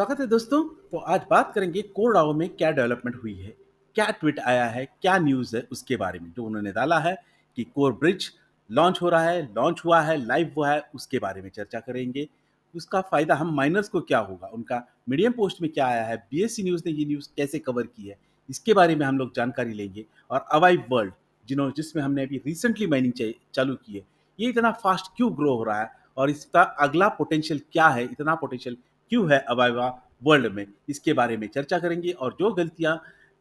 स्वागत है दोस्तों तो आज बात करेंगे कोरडाओ में क्या डेवलपमेंट हुई है क्या ट्वीट आया है क्या न्यूज़ है उसके बारे में जो उन्होंने डाला है कि कोर ब्रिज लॉन्च हो रहा है लॉन्च हुआ है लाइव हुआ है उसके बारे में चर्चा करेंगे उसका फ़ायदा हम माइनर्स को क्या होगा उनका मीडियम पोस्ट में क्या आया है बी न्यूज़ ने ये न्यूज़ कैसे कवर की है इसके बारे में हम लोग जानकारी लेंगे और अवाइव वर्ल्ड जिन्होंने जिसमें हमने अभी रिसेंटली माइनिंग चालू की है ये इतना फास्ट क्यों ग्रो हो रहा है और इसका अगला पोटेंशियल क्या है इतना पोटेंशियल क्यों है अवाइवा वर्ल्ड में इसके बारे में चर्चा करेंगे और जो गलतियां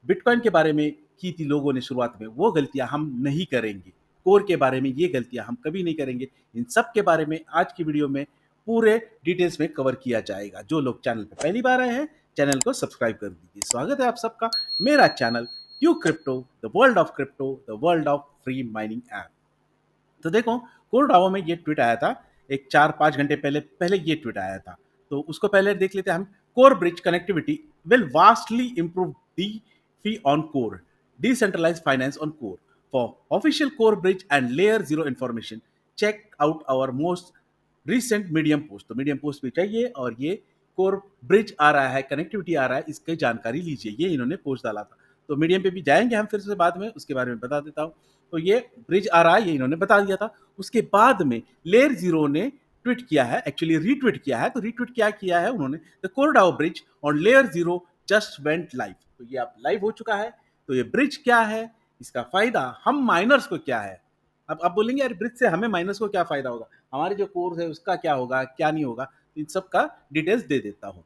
बिटकॉइन के बारे में की थी लोगों ने शुरुआत में वो गलतियां हम नहीं करेंगे कोर के बारे में ये गलतियां हम कभी नहीं करेंगे इन सब के बारे में आज की वीडियो में पूरे डिटेल्स में कवर किया जाएगा जो लोग चैनल पर पहली बार आए हैं चैनल को सब्सक्राइब कर दीजिए स्वागत है आप सबका मेरा channel Q crypto the world of crypto the world of free mining app तो देखो कोर डावो में ये ट्वीट आया था एक चार पाँच घंटे पहले पहले ये ट्वीट आया था तो उसको पहले देख लेते हैं हम Core Bridge connectivity will vastly improve DeFi on Core decentralize finance on Core for official Core Bridge and Layer Zero information check out our most recent Medium post तो मीडियम पोस्ट भी चाहिए और ये core bridge आ रहा है connectivity आ रहा है इसकी जानकारी लीजिए ये इन्होंने पोस्ट डाला था तो मीडियम पे भी जाएंगे हम फिर से बाद में उसके बारे में बता देता हूँ तो ये ब्रिज आ रहा है ये इन्होंने बता दिया था उसके बाद में लेयर जीरो ने ट्वीट किया है एक्चुअली रीट्वीट किया है तो रीट्वीट क्या किया है उन्होंने the Core DAO bridge on Layer Zero just went live तो ये आप लाइव हो चुका है तो ये ब्रिज क्या है इसका फायदा हम माइनर्स को क्या है अब आप बोलेंगे यार ब्रिज से हमें माइनर्स को क्या फायदा होगा हमारे जो कोर्स है उसका क्या होगा क्या नहीं होगा तो इन सब का डिटेल्स दे देता हूँ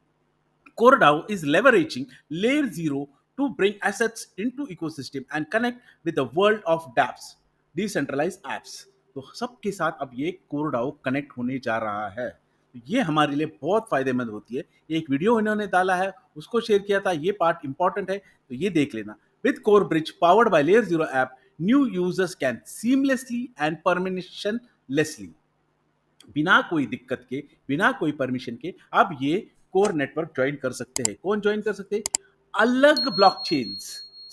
Core DAO is leveraging Layer Zero to bring assets in into ecosystem and connect with the world of dApps decentralize apps तो सबके साथ अब ये कोर कनेक्ट होने जा रहा है तो ये हमारे लिए बहुत फायदेमंद होती है एक वीडियो इन्होंने डाला है उसको शेयर किया था ये पार्ट इंपॉर्टेंट है तो ये देख लेना with Core Bridge powered by Layer Zero app new users can seamlessly and permissionlessly बिना कोई दिक्कत के बिना कोई परमिशन के आप ये कोर नेटवर्क ज्वाइन कर सकते हैं कौन ज्वाइन कर सकते हैं अलग ब्लॉक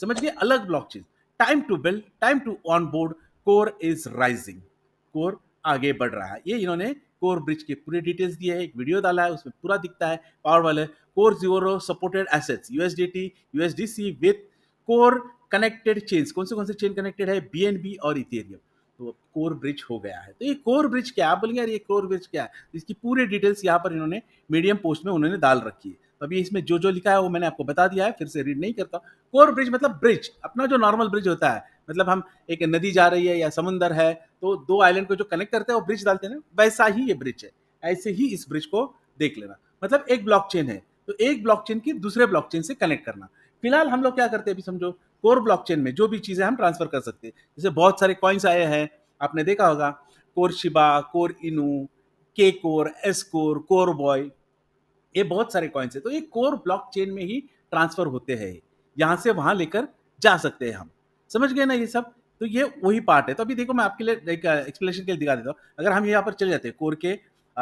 समझ गए अलग blockchain time to build time to onboard Core is rising Core आगे बढ़ रहा है ये इन्होंने कोर ब्रिज के पूरे डिटेल्स दिए है एक वीडियो डाला है उसमें पूरा दिखता है पावर वाले Core zero supported assets USDT USDC with Core connected chains कौन से कौन से चेन कनेक्टेड है बीएनबी और इथेरियम तो कोर ब्रिज हो गया है तो ये कोर ब्रिज क्या आप बोलेंगे यार ये कोर ब्रिज क्या है तो इसकी पूरी डिटेल्स यहाँ पर इन्होंने मीडियम पोस्ट में उन्होंने डाल रखी है अभी इसमें जो जो लिखा है वो मैंने आपको बता दिया है फिर से रीड नहीं करता कोर ब्रिज मतलब ब्रिज अपना जो नॉर्मल ब्रिज होता है मतलब हम एक नदी जा रही है या समुंदर है तो दो आइलैंड को जो कनेक्ट करते हैं वो ब्रिज डालते हैं वैसा ही ये ब्रिज है ऐसे ही इस ब्रिज को देख लेना मतलब एक ब्लॉकचेन है तो एक ब्लॉकचेन की दूसरे ब्लॉकचेन से कनेक्ट करना फिलहाल हम लोग क्या करते हैं अभी समझो कोर ब्लॉकचेन में जो भी चीज़ें हम ट्रांसफर कर सकते हैं जैसे बहुत सारे कॉइन्स आए हैं आपने देखा होगा कोर शिबा कोर इनू के Core S Core Core boy ये बहुत सारे कॉइन्स है तो ये कोर ब्लॉक चेन में ही ट्रांसफर होते हैं यहाँ से वहाँ लेकर जा सकते हैं हम समझ गए ना ये सब तो ये वही पार्ट है तो अभी देखो मैं आपके लिए एक एक्सप्लेनेशन uh, के लिए दिखा देता हूँ अगर हम यहाँ पर चले जाते हैं कोर के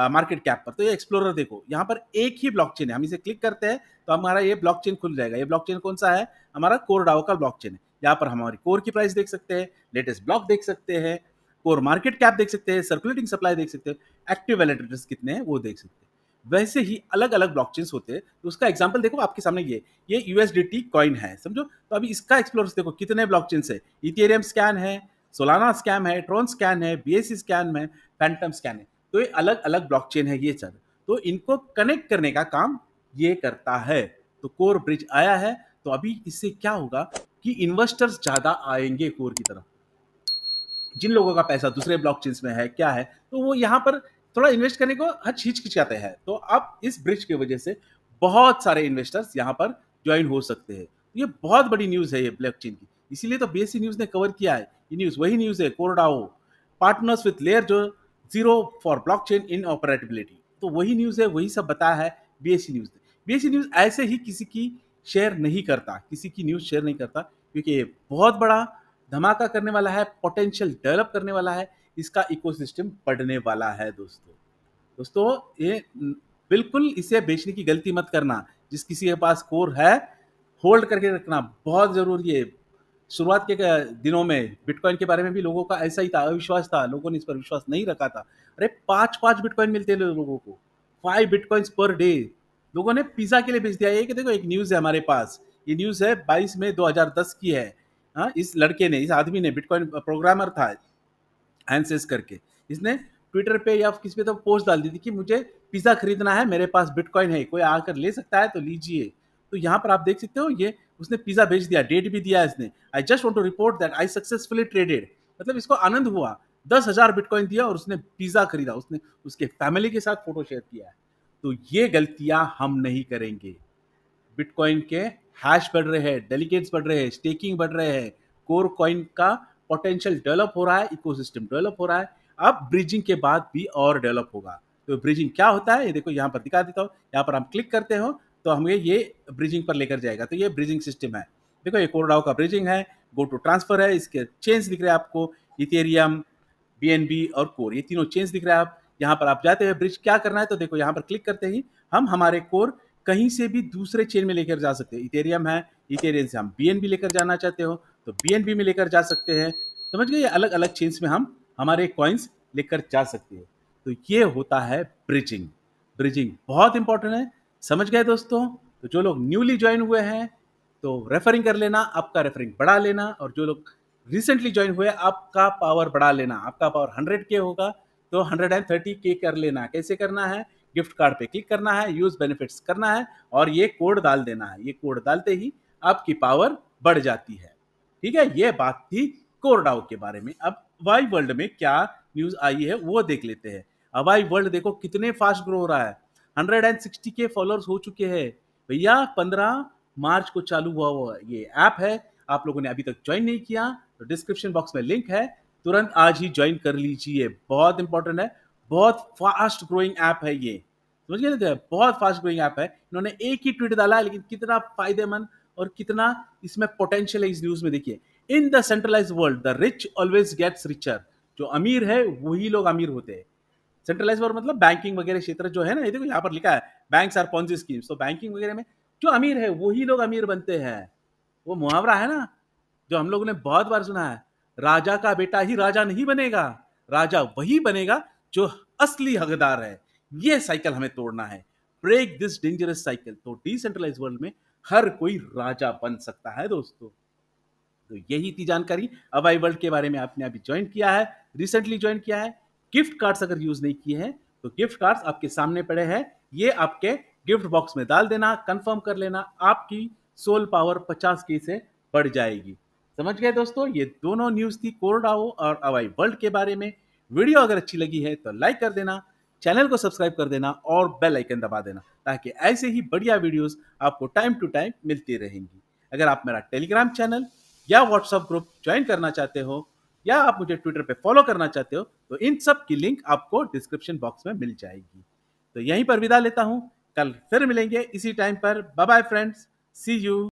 मार्केट uh, कैप पर तो ये एक्सप्लोरर देखो यहाँ पर एक ही चेन है हम इसे क्लिक करते हैं तो हमारा ये चेन खुल जाएगा ये चेन कौन सा है हमारा कोर डाओ का चेन है यहाँ पर हमारी कोर की प्राइस देख सकते हैं लेटेस्ट ब्लॉक देख सकते हैं कोर मार्केट कैप देख सकते हैं सर्कुलेटिंग सप्लाई देख सकते हैं एक्टिव वैलेटर्स कितने हैं वो देख सकते हैं वैसे ही अलग अलग ब्लॉकचेन्स होते हैं तो उसका एग्जाम्पल देखो आपके सामने ये ये यूएसडीटी कॉइन है समझो तो अभी इसका एक्सप्लोर देखो कितने ब्लॉकचेन्स है इथेरियम स्कैन है सोलाना स्कैम है ट्रोन स्कैन है बी स्कैन है फैंटम स्कैन है तो ये अलग अलग ब्लॉकचेन है ये सब तो इनको कनेक्ट करने का काम ये करता है तो कोर ब्रिज आया है तो अभी इससे क्या होगा कि इन्वेस्टर्स ज़्यादा आएंगे कोर की तरफ जिन लोगों का पैसा दूसरे ब्लॉक में है क्या है तो वो यहाँ पर थोड़ा इन्वेस्ट करने को हच हिचकिचाते हैं तो अब इस ब्रिज की वजह से बहुत सारे इन्वेस्टर्स यहाँ पर ज्वाइन हो सकते हैं ये बहुत बड़ी न्यूज़ है ये ब्लैक चेन की इसीलिए तो बी न्यूज़ e ने कवर किया है ये न्यूज़ वही न्यूज़ है कोरडाओ पार्टनर्स विथ लेयर जो zero for blockchain interoperability तो वही न्यूज़ है वही सब बताया है बीएससी न्यूज़ e ने बी न्यूज़ e ऐसे ही किसी की शेयर नहीं करता किसी की न्यूज़ शेयर नहीं करता क्योंकि ये बहुत बड़ा धमाका करने वाला है पोटेंशियल डेवलप करने वाला है इसका इकोसिस्टम बढ़ने वाला है दोस्तों दोस्तों ये बिल्कुल इसे बेचने की गलती मत करना जिस किसी के पास कोर है होल्ड करके रखना बहुत ज़रूरी है शुरुआत के दिनों में बिटकॉइन के बारे में भी लोगों का ऐसा ही था अविश्वास था लोगों ने इस पर विश्वास नहीं रखा था अरे पाँच पाँच बिटकॉइन मिलते थे लोगों को फाइव बिटकॉइंस पर डे लोगों ने पिज़्ज़ा के लिए भेज दिया ये कि देखो एक न्यूज़ है हमारे पास ये न्यूज़ है बाईस मई 2010 की है हाँ इस लड़के ने इस आदमी ने बिटकॉइन प्रोग्रामर था हैंसेस करके इसने ट्विटर पे या किस पे तो पोस्ट डाल दी थी कि मुझे पिज़्ज़ा खरीदना है मेरे पास बिटकॉइन है कोई आकर ले सकता है तो लीजिए तो यहाँ पर आप देख सकते हो ये उसने पिज़्ज़ा भेज दिया डेट भी दिया इसने I just want to report that I successfully traded मतलब इसको आनंद हुआ दस हज़ार बिटकॉइन दिया और उसने पिज़्ज़ा खरीदा उसने उसके फैमिली के साथ फ़ोटो शेयर किया है तो ये गलतियाँ हम नहीं करेंगे बिटकॉइन के हैश बढ़ रहे हैं डेलीगेट्स बढ़ रहे हैं स्टेकिंग बढ़ रहे हैं कोर कॉइन का पोटेंशियल डेवलप हो रहा है इको डेवलप हो रहा है अब ब्रिजिंग के बाद भी और डेवलप होगा तो ब्रिजिंग क्या होता है ये देखो यहाँ पर दिखा देता हूँ यहाँ पर हम क्लिक करते हो तो हमें ये ब्रिजिंग पर लेकर जाएगा तो ये ब्रिजिंग सिस्टम है देखो ये कोरडाव का ब्रिजिंग है गो टू ट्रांसफर है इसके चेंज दिख रहे हैं आपको इथेरियम बी और कोर ये तीनों चेंज दिख रहे हैं आप यहाँ पर आप जाते हैं ब्रिज क्या करना है तो देखो यहाँ पर क्लिक करते ही हम हमारे कोर कहीं से भी दूसरे चेन में लेकर जा सकते हैं इथेरियम है इथेरियम से हम बी लेकर जाना चाहते हो तो बी में लेकर जा सकते हैं समझ गए ये अलग अलग चेंज में हम हमारे कॉइन्स लेकर जा सकते हैं तो ये होता है ब्रिजिंग ब्रिजिंग बहुत इंपॉर्टेंट है समझ गए दोस्तों तो जो लोग न्यूली ज्वाइन हुए हैं तो रेफरिंग कर लेना आपका रेफरिंग बढ़ा लेना और जो लोग रिसेंटली ज्वाइन हुए आपका पावर बढ़ा लेना आपका पावर हंड्रेड के होगा तो हंड्रेड एंड थर्टी के कर लेना कैसे करना है गिफ्ट कार्ड पे क्लिक करना है यूज बेनिफिट्स करना है और ये कोड डाल देना है ये कोड डालते ही आपकी पावर बढ़ जाती है ठीक है ये बात थी कोरडाओ के बारे में अब वाई वर्ल्ड में क्या न्यूज आई है वो देख लेते हैं अब वाई वर्ल्ड देखो कितने फास्ट ग्रो हो रहा है hundred and sixty K followers हो चुके हैं भैया पंद्रह मार्च को चालू हुआ हुआ ये ऐप है आप लोगों ने अभी तक ज्वाइन नहीं किया तो डिस्क्रिप्शन बॉक्स में लिंक है तुरंत आज ही ज्वाइन कर लीजिए बहुत इंपॉर्टेंट है बहुत फास्ट ग्रोइंग ऐप है ये समझ गए ना बहुत फास्ट ग्रोइंग ऐप है इन्होंने एक ही ट्वीट डाला लेकिन कितना फायदेमंद और कितना इसमें पोटेंशियल है इस न्यूज में देखिए in the centralize world the rich always gets richer जो अमीर है वही लोग अमीर होते हैं सेंट्रलाइज वर्ल्ड मतलब बैंकिंग वगैरह क्षेत्र जो है ना ये देखो यहाँ पर लिखा है बैंक आर पॉन्जी स्कीम्स तो बैंकिंग वगैरह में जो अमीर है वही लोग अमीर बनते हैं वो मुहावरा है ना जो हम लोगों ने बहुत बार सुना है राजा का बेटा ही राजा नहीं बनेगा राजा वही बनेगा जो असली हकदार है ये साइकिल हमें तोड़ना है ब्रेक दिस डेंजरस साइकिल तो डिसेंट्रलाइज वर्ल्ड में हर कोई राजा बन सकता है दोस्तों तो यही थी जानकारी अवाई वर्ल्ड के बारे में आपने अभी ज्वाइन किया है रिसेंटली ज्वाइन किया है गिफ्ट कार्ड्स अगर यूज नहीं किए हैं तो गिफ्ट कार्ड्स आपके सामने पड़े हैं ये आपके गिफ्ट बॉक्स में डाल देना कंफर्म कर लेना आपकी सोल पावर पचास की से बढ़ जाएगी समझ गए दोस्तों ये दोनों न्यूज़ थी कोरडाओ और अवाई वर्ल्ड के बारे में वीडियो अगर अच्छी लगी है तो लाइक कर देना चैनल को सब्सक्राइब कर देना और बेल आइकन दबा देना ताकि ऐसे ही बढ़िया वीडियोस आपको टाइम टू टाइम मिलती रहेंगी अगर आप मेरा टेलीग्राम चैनल या व्हाट्सएप ग्रुप ज्वाइन करना चाहते हो या आप मुझे ट्विटर पे फॉलो करना चाहते हो तो इन सब की लिंक आपको डिस्क्रिप्शन बॉक्स में मिल जाएगी तो यहीं पर विदा लेता हूँ कल फिर मिलेंगे इसी टाइम पर bye bye friends see you